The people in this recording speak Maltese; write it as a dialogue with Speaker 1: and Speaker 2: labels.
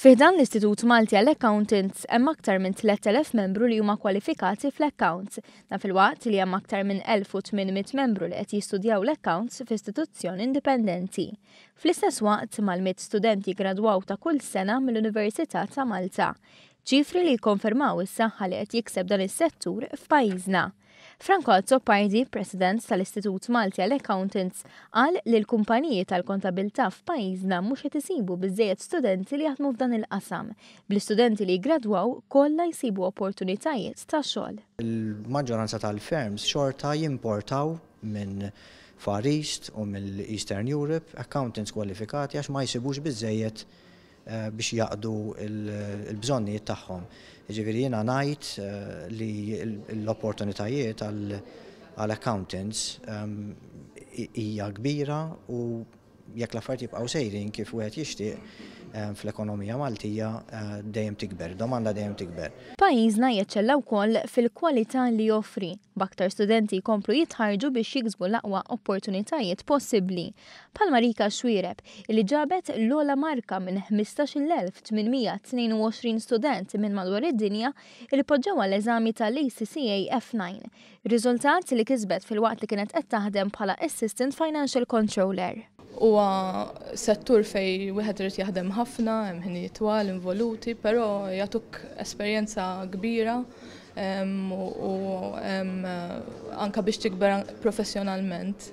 Speaker 1: Fiħdan l-Istitut Malti għal accountants hemm aktar minn 3000 membru li huma kwalifikati fl-accounts, na fil-waqt li hemm aktar minn 1800 membru li qed jistudjaw l-accounts f'istituzzjoni indipendenti. Fl-istess waqt mal mit studenti gradwaw ta' kull sena mill-Università ta' Malta ċifri li konfermaw is-saħħa li qed jikseb dan is-settur f'pajjiżna. Franco Azzoppardi, president tal-Istitut Malti għal Accountants, għal li l-kumpaniji tal-kontabilta f'pajjiżna mhux qed isibu biżejjed studenti li jaħdmu f'dan il-qasam. Bl-istudenti li jgradwaw kollha jsibu opportunitajiet ta' xogħol.
Speaker 2: Il-maġġoranza tal ferms xorta jimportaw minn Far East u mill-Eastern Europe accountants kwalifikati għax ma jsibux biżejjed Eh, biex jaqdu il-bżonnijiet tagħhom. Ġifieri jiena ngħid eh, li l-opportunitajiet għal accountants ehm, hija kbira u jekk l-affarijiet jibqgħu sejrin kif wieħed jixtieq Eh, fl-ekonomija Maltija eh, dejjem tikber, domanda dejjem tikber.
Speaker 1: Pajjiżna jeċċella wkoll fil-kwalità li joffri. Baktar studenti jkomplu jitħarġu biex jiksbu l-aqwa opportunitajiet possibbli. Pal Marika Xwireb, li ġabet l-ola marka minn 15.822 student minn madwar id-dinja li poġġew għall-eżami tal-ACCA F9, riżultat li kisbet fil-waqt li kienet qed taħdem bħala Assistant Financial Controller huwa settur fej wieħed irid jaħdem ħafna, hemm ħinijiet twal involuti, però
Speaker 3: jagħtuk esperjenza kbira u anka biex tikber professjonalment.